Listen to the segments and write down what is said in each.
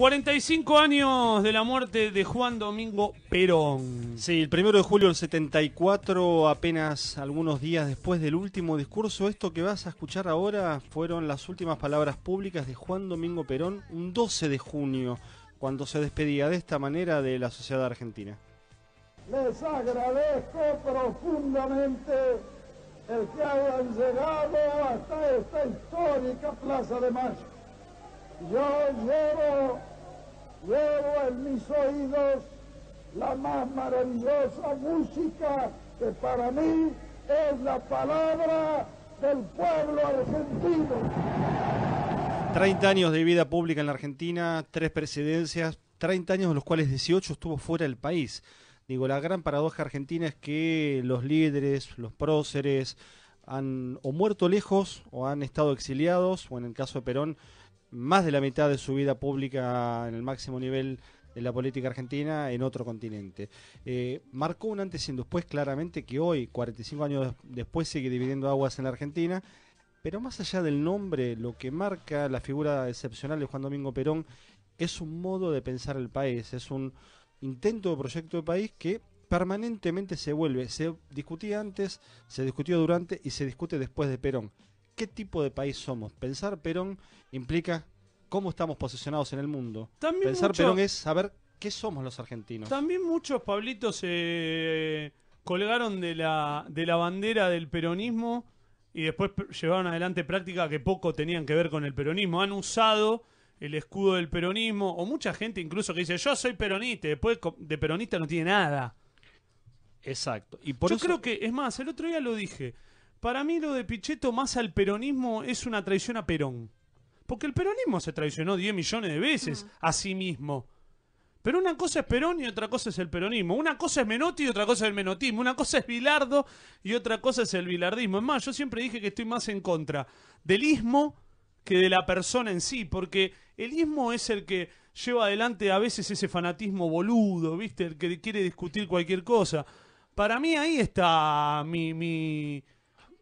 45 años de la muerte de Juan Domingo Perón. Sí, el primero de julio del 74, apenas algunos días después del último discurso, esto que vas a escuchar ahora fueron las últimas palabras públicas de Juan Domingo Perón un 12 de junio, cuando se despedía de esta manera de la sociedad argentina. Les agradezco profundamente el que hayan llegado hasta esta histórica Plaza de Mayo. Yo llevo Luego en mis oídos la más maravillosa música que para mí es la palabra del pueblo argentino. 30 años de vida pública en la Argentina, tres presidencias, 30 años de los cuales 18 estuvo fuera del país. Digo, la gran paradoja argentina es que los líderes, los próceres, han o muerto lejos o han estado exiliados, o en el caso de Perón, más de la mitad de su vida pública en el máximo nivel de la política argentina en otro continente. Eh, marcó un antes y un después claramente que hoy, 45 años después, sigue dividiendo aguas en la Argentina, pero más allá del nombre, lo que marca la figura excepcional de Juan Domingo Perón es un modo de pensar el país, es un intento de proyecto de país que permanentemente se vuelve, se discutía antes, se discutió durante y se discute después de Perón qué tipo de país somos. Pensar Perón implica cómo estamos posicionados en el mundo. Pensar Perón es saber qué somos los argentinos. También muchos Pablitos se eh, colgaron de la, de la bandera del peronismo y después llevaron adelante prácticas que poco tenían que ver con el peronismo. Han usado el escudo del peronismo o mucha gente incluso que dice yo soy peronista y después de peronista no tiene nada. Exacto. Y por Yo creo que, es más, el otro día lo dije. Para mí lo de Pichetto más al peronismo es una traición a Perón. Porque el peronismo se traicionó 10 millones de veces a sí mismo. Pero una cosa es Perón y otra cosa es el peronismo. Una cosa es Menotti y otra cosa es el menotismo. Una cosa es Bilardo y otra cosa es el bilardismo. Es más, yo siempre dije que estoy más en contra del ismo que de la persona en sí, porque el ismo es el que lleva adelante a veces ese fanatismo boludo, ¿viste? El que quiere discutir cualquier cosa. Para mí ahí está mi, mi,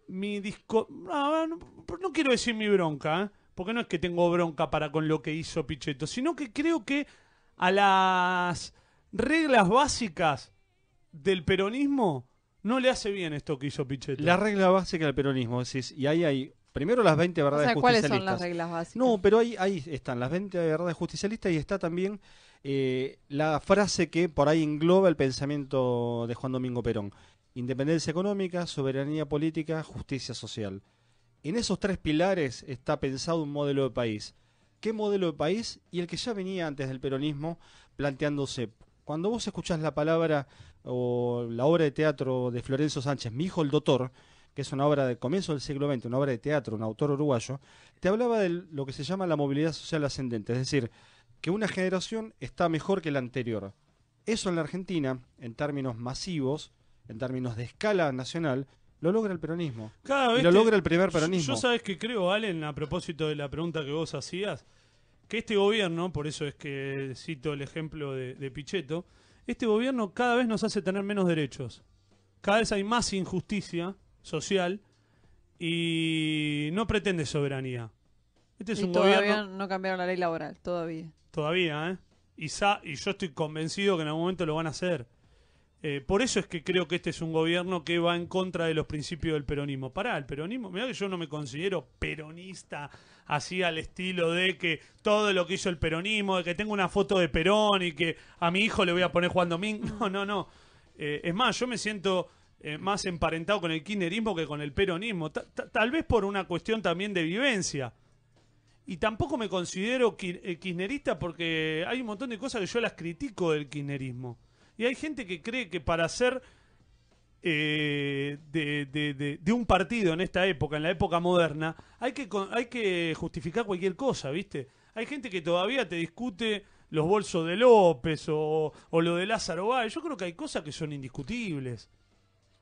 mi disco. No, quiero decir mi bronca, ¿eh? porque no es que tengo bronca para con lo que hizo Pichetto, sino que creo que a las reglas básicas del peronismo no le hace bien esto que hizo Pichetto. La regla básica del peronismo, y ahí hay primero las 20 verdades justicialistas. ¿cuáles son las reglas básicas? No, pero ahí, ahí están las 20 verdades justicialistas y está también eh, la frase que por ahí engloba el pensamiento de Juan Domingo Perón. Independencia económica, soberanía política, justicia social. En esos tres pilares está pensado un modelo de país. ¿Qué modelo de país? Y el que ya venía antes del peronismo planteándose. Cuando vos escuchás la palabra o la obra de teatro de Florencio Sánchez, mi hijo el doctor, que es una obra del comienzo del siglo XX, una obra de teatro, un autor uruguayo, te hablaba de lo que se llama la movilidad social ascendente, es decir, que una generación está mejor que la anterior. Eso en la Argentina, en términos masivos, en términos de escala nacional, lo logra el peronismo. y lo logra el primer peronismo. Yo, sabes que creo, Allen, a propósito de la pregunta que vos hacías, que este gobierno, por eso es que cito el ejemplo de, de Pichetto, este gobierno cada vez nos hace tener menos derechos. Cada vez hay más injusticia social y no pretende soberanía. Este todavía no cambiaron la ley laboral, todavía. Todavía, ¿eh? Y, yo estoy convencido que en algún momento lo van a hacer. Eh, por eso es que creo que este es un gobierno que va en contra de los principios del peronismo. Pará, el peronismo, mira que yo no me considero peronista así al estilo de que todo lo que hizo el peronismo, de que tengo una foto de Perón y que a mi hijo le voy a poner Juan Domingo. No, no, no. Eh, es más, yo me siento eh, más emparentado con el kirchnerismo que con el peronismo. tal vez por una cuestión también de vivencia y tampoco me considero eh, kirchnerista porque hay un montón de cosas que yo las critico del kirchnerismo. Y hay gente que cree que para ser eh, de, un partido en esta época, en la época moderna, hay que, hay que justificar cualquier cosa, ¿viste? Hay gente que todavía te discute los bolsos de López o, lo de Lázaro Báez. Yo creo que hay cosas que son indiscutibles.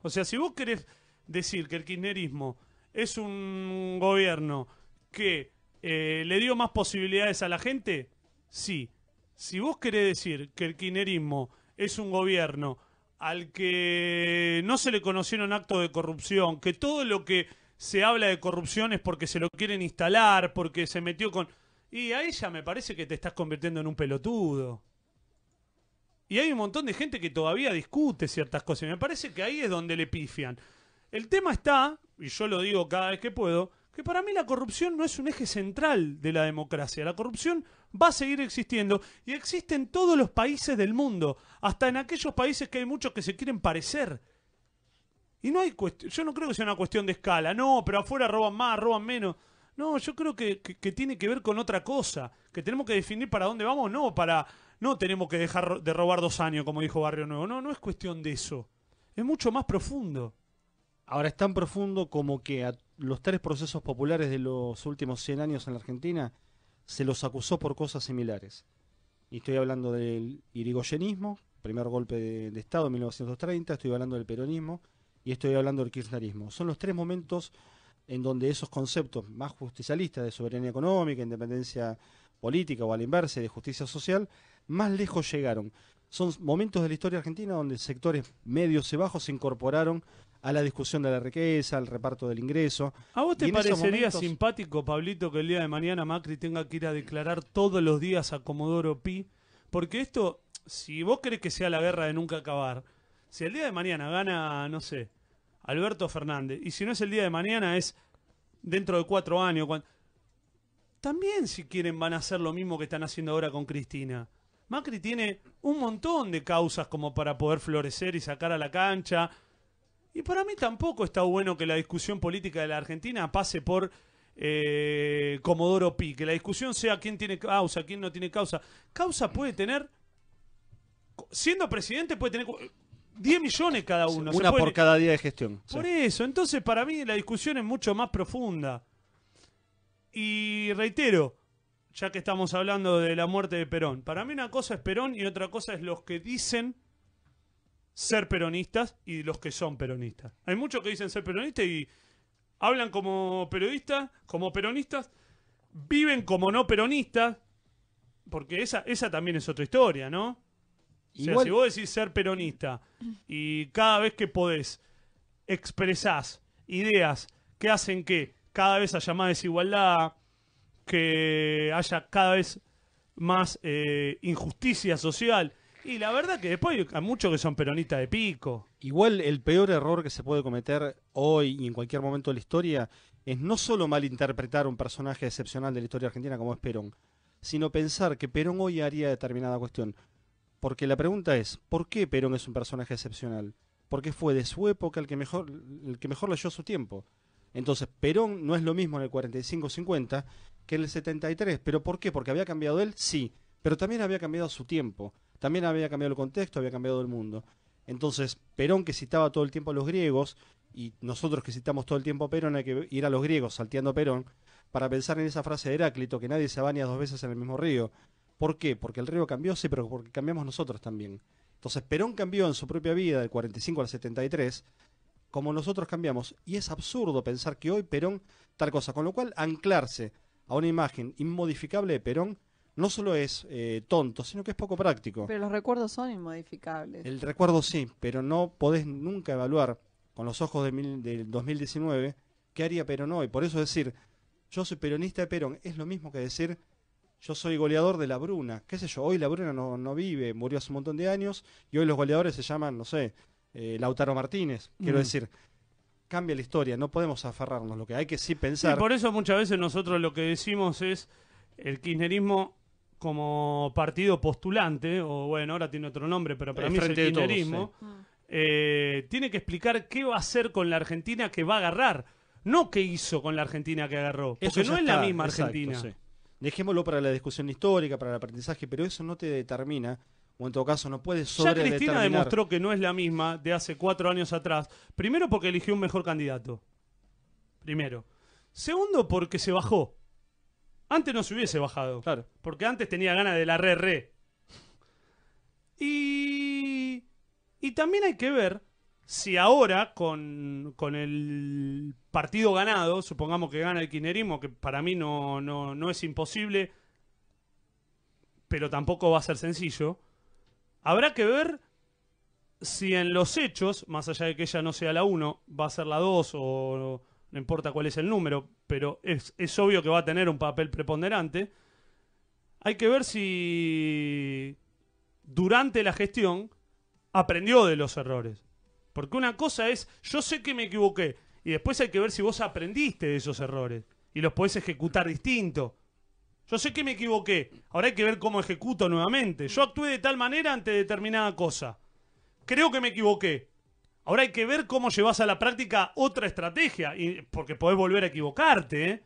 O sea, si vos querés decir que el kirchnerismo es un gobierno que eh, ¿Le dio más posibilidades a la gente? Sí. Si vos querés decir que el kinerismo es un gobierno al que no se le conocieron actos de corrupción, que todo lo que se habla de corrupción es porque se lo quieren instalar, porque se metió con... Y a ella me parece que te estás convirtiendo en un pelotudo. Y hay un montón de gente que todavía discute ciertas cosas. Y me parece que ahí es donde le pifian. El tema está, y yo lo digo cada vez que puedo, que para mí la corrupción no es un eje central de la democracia. La corrupción va a seguir existiendo y existe en todos los países del mundo, hasta en aquellos países que hay muchos que se quieren parecer. Y no hay cuestión. yo no creo que sea una cuestión de escala, no, pero afuera roban más, roban menos. No, yo creo que, tiene que ver con otra cosa, que tenemos que definir para dónde vamos, no, para no tenemos que dejar de robar dos años, como dijo Barrio Nuevo, no, no es cuestión de eso, es mucho más profundo. Ahora es tan profundo como que a los tres procesos populares de los últimos 100 años en la Argentina se los acusó por cosas similares. Y estoy hablando del irigoyenismo, primer golpe de, Estado en 1930, estoy hablando del peronismo y estoy hablando del kirchnerismo. Son los tres momentos en donde esos conceptos más justicialistas de soberanía económica, independencia política o al inverse de justicia social, más lejos llegaron. Son momentos de la historia argentina donde sectores medios y bajos se incorporaron a la discusión de la riqueza, al reparto del ingreso. ¿A vos te parecería simpático, Pablito, que el día de mañana Macri tenga que ir a declarar todos los días a Comodoro Pi? Porque esto, si vos crees que sea la guerra de nunca acabar, si el día de mañana gana, no sé, Alberto Fernández, y si no es el día de mañana, es dentro de cuatro años. También, si quieren, van a hacer lo mismo que están haciendo ahora con Cristina. Macri tiene un montón de causas como para poder florecer y sacar a la cancha y para mí tampoco está bueno que la discusión política de la Argentina pase por eh, Comodoro Pi, que la discusión sea quién tiene causa, quién no tiene causa. Causa puede tener, siendo presidente puede tener 10 eh, millones cada uno. Una por cada día de gestión. Por eso, entonces para mí la discusión es mucho más profunda. Y reitero, ya que estamos hablando de la muerte de Perón, para mí una cosa es Perón y otra cosa es los que dicen ser peronistas y los que son peronistas. Hay muchos que dicen ser peronistas y hablan como periodistas, como peronistas, viven como no peronistas, porque esa, esa también es otra historia, ¿no? si vos decís ser peronista y cada vez que podés expresás ideas que hacen que cada vez haya más desigualdad, que haya cada vez más eh, injusticia social y la verdad que después hay muchos que son peronistas de pico. Igual el peor error que se puede cometer hoy y en cualquier momento de la historia es no solo malinterpretar un personaje excepcional de la historia argentina como es Perón, sino pensar que Perón hoy haría determinada cuestión. Porque la pregunta es, ¿por qué Perón es un personaje excepcional? Porque fue de su época el que mejor, el que mejor leyó su tiempo. Entonces, Perón no es lo mismo en el 45-50 que en el 73. ¿Pero por qué? ¿Porque había cambiado él? Sí, pero también había cambiado su tiempo también había cambiado el contexto, había cambiado el mundo. Entonces, Perón que citaba todo el tiempo a los griegos, y nosotros que citamos todo el tiempo a Perón, hay que ir a los griegos salteando a Perón, para pensar en esa frase de Heráclito, que nadie se baña dos veces en el mismo río. ¿Por qué? Porque el río cambió, sí, pero porque cambiamos nosotros también. Entonces, Perón cambió en su propia vida, del 45 al 73, como nosotros cambiamos. Y es absurdo pensar que hoy Perón tal cosa. Con lo cual, anclarse a una imagen inmodificable de Perón no solo es eh, tonto, sino que es poco práctico. Pero los recuerdos son inmodificables. El recuerdo sí, pero no podés nunca evaluar con los ojos del 2019 qué haría Perón hoy. Por eso decir, yo soy peronista de Perón, es lo mismo que decir, yo soy goleador de la Bruna. ¿Qué sé yo? Hoy la Bruna no, vive, murió hace un montón de años y hoy los goleadores se llaman, no sé, eh, Lautaro Martínez. Quiero decir, cambia la historia, no podemos aferrarnos, lo que hay que sí pensar. Y por eso muchas veces nosotros lo que decimos es, el kirchnerismo como partido postulante, o bueno, ahora tiene otro nombre, pero para mí es el kirchnerismo, ah. eh, tiene que explicar qué va a hacer con la Argentina que va a agarrar, no qué hizo con la Argentina que agarró, porque no es la misma Argentina. Dejémoslo para la discusión histórica, para el aprendizaje, pero eso no te determina o en todo caso no puede sobre Ya Cristina demostró que no es la misma de hace cuatro años atrás. Primero porque eligió un mejor candidato. Primero. Segundo porque se bajó. Antes no se hubiese bajado. Claro. Porque antes tenía ganas de la re re. Y. Y también hay que ver si ahora, con, con el partido ganado, supongamos que gana el Kinerismo, que para mí no, no, no es imposible, pero tampoco va a ser sencillo, habrá que ver si en los hechos, más allá de que ella no sea la 1, va a ser la 2 o, no importa cuál es el número, pero es, obvio que va a tener un papel preponderante. Hay que ver si durante la gestión aprendió de los errores. Porque una cosa es, yo sé que me equivoqué, y después hay que ver si vos aprendiste de esos errores y los podés ejecutar distinto. Yo sé que me equivoqué, ahora hay que ver cómo ejecuto nuevamente. Yo actué de tal manera ante determinada cosa. Creo que me equivoqué. Ahora hay que ver cómo llevas a la práctica otra estrategia, y, porque podés volver a equivocarte. ¿eh?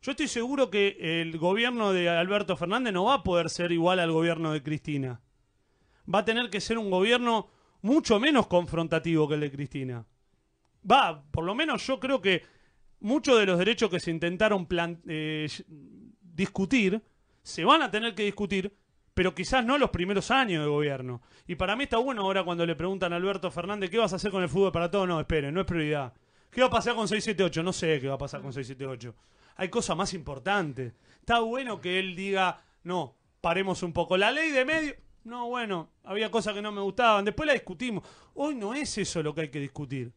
Yo estoy seguro que el gobierno de Alberto Fernández no va a poder ser igual al gobierno de Cristina. Va a tener que ser un gobierno mucho menos confrontativo que el de Cristina. Va, por lo menos yo creo que muchos de los derechos que se intentaron eh, discutir se van a tener que discutir pero quizás no los primeros años de gobierno. Y para mí está bueno ahora cuando le preguntan a Alberto Fernández, ¿qué vas a hacer con el fútbol para todos? No, esperen, no es prioridad. ¿Qué va a pasar con 678? No sé qué va a pasar con 678. Hay cosas más importantes. Está bueno que él diga, no, paremos un poco. La ley de medio... No, bueno, había cosas que no me gustaban. Después la discutimos. Hoy no es eso lo que hay que discutir.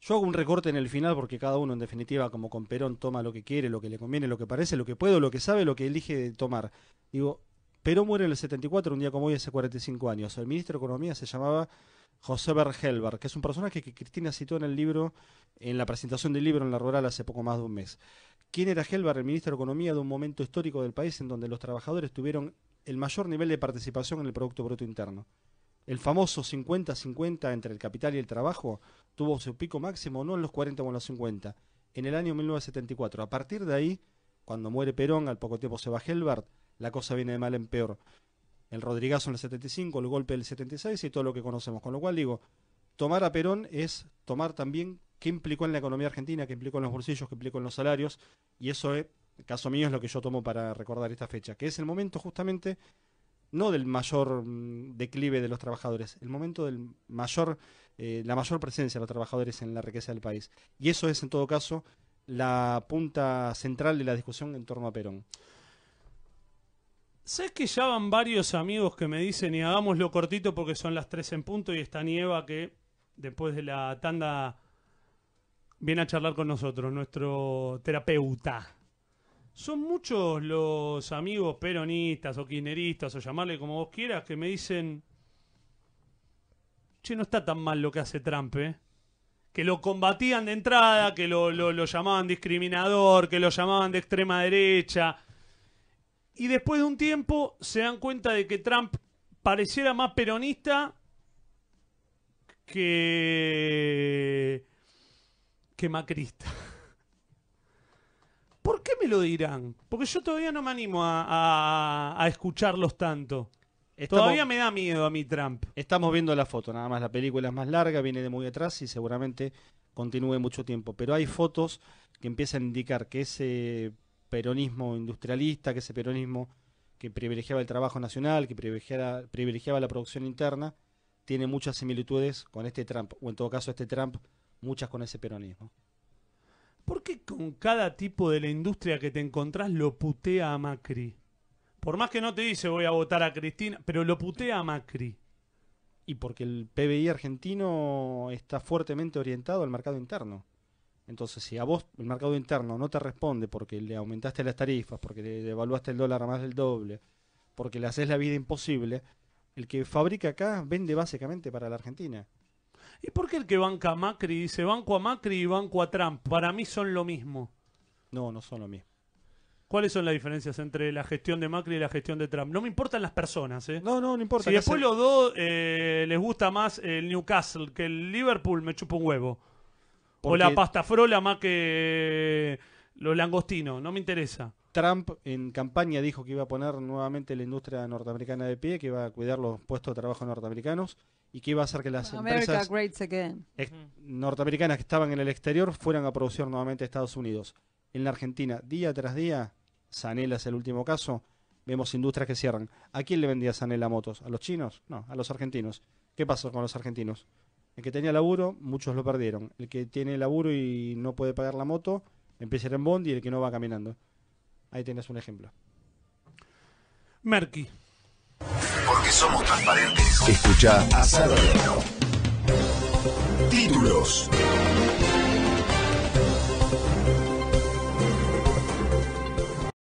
Yo hago un recorte en el final porque cada uno, en definitiva, como con Perón, toma lo que quiere, lo que le conviene, lo que parece, lo que puedo lo que sabe, lo que elige tomar. Digo, Perón muere en el 74, un día como hoy, hace 45 años. El ministro de Economía se llamaba José Bergelberg, que es un personaje que Cristina citó en el libro, en la presentación del libro en la rural hace poco más de un mes. ¿Quién era Helbar, el ministro de Economía de un momento histórico del país en donde los trabajadores tuvieron el mayor nivel de participación en el Producto Bruto Interno? El famoso 50-50 entre el capital y el trabajo tuvo su pico máximo no en los 40 o en los 50, en el año 1974. A partir de ahí, cuando muere Perón, al poco tiempo se va Helbert, la cosa viene de mal en peor. El Rodrigazo en el 75, el golpe del 76 y todo lo que conocemos. Con lo cual digo, tomar a Perón es tomar también qué implicó en la economía argentina, qué implicó en los bolsillos, qué implicó en los salarios. Y eso, es, caso mío, es lo que yo tomo para recordar esta fecha, que es el momento justamente no del mayor mm, declive de los trabajadores, el momento de eh, la mayor presencia de los trabajadores en la riqueza del país. Y eso es, en todo caso, la punta central de la discusión en torno a Perón sabes que ya van varios amigos que me dicen, y hagámoslo cortito porque son las tres en punto y está Nieva que después de la tanda viene a charlar con nosotros, nuestro terapeuta. Son muchos los amigos peronistas o kirchneristas o llamarle como vos quieras que me dicen, che, no está tan mal lo que hace Trump, ¿eh? Que lo combatían de entrada, que lo, lo llamaban discriminador, que lo llamaban de extrema derecha y después de un tiempo se dan cuenta de que Trump pareciera más peronista que que macrista. ¿Por qué me lo dirán? Porque yo todavía no me animo a, escucharlos tanto. todavía me da miedo a mí Trump. Estamos viendo la foto, nada más. La película es más larga, viene de muy atrás y seguramente continúe mucho tiempo. Pero hay fotos que empiezan a indicar que ese peronismo industrialista, que ese peronismo que privilegiaba el trabajo nacional, que privilegiaba, privilegiaba la producción interna, tiene muchas similitudes con este Trump, o en todo caso este Trump, muchas con ese peronismo. ¿Por qué con cada tipo de la industria que te encontrás lo putea a Macri? Por más que no te dice voy a votar a Cristina, pero lo putea a Macri. Y porque el PBI argentino está fuertemente orientado al mercado interno. Entonces, si a vos el mercado interno no te responde porque le aumentaste las tarifas, porque le devaluaste el dólar a más del doble, porque le haces la vida imposible, el que fabrica acá vende básicamente para la Argentina. ¿Y por qué el que banca a Macri dice banco a Macri y banco a Trump? Para mí son lo mismo. No, no son lo mismo. ¿Cuáles son las diferencias entre la gestión de Macri y la gestión de Trump? No me importan las personas, ¿eh? No, no, no importa. Si después los dos eh, les gusta más el Newcastle que el Liverpool, me chupa un huevo o la pasta frola más que eh, los langostinos, no me interesa. Trump en campaña dijo que iba a poner nuevamente la industria norteamericana de pie, que iba a cuidar los puestos de trabajo norteamericanos y que iba a hacer que las empresas norteamericanas que estaban en el exterior fueran a producir nuevamente Estados Unidos. En la Argentina, día tras día, Sanela es el último caso, vemos industrias que cierran. ¿A quién le vendía Sanela motos? ¿A los chinos? No, a los argentinos. ¿Qué pasó con los argentinos? El que tenía laburo, muchos lo perdieron. El que tiene laburo y no puede pagar la moto, empieza a en bond y el que no va caminando. Ahí tenés un ejemplo. Merky. Porque somos transparentes. Escucha Títulos.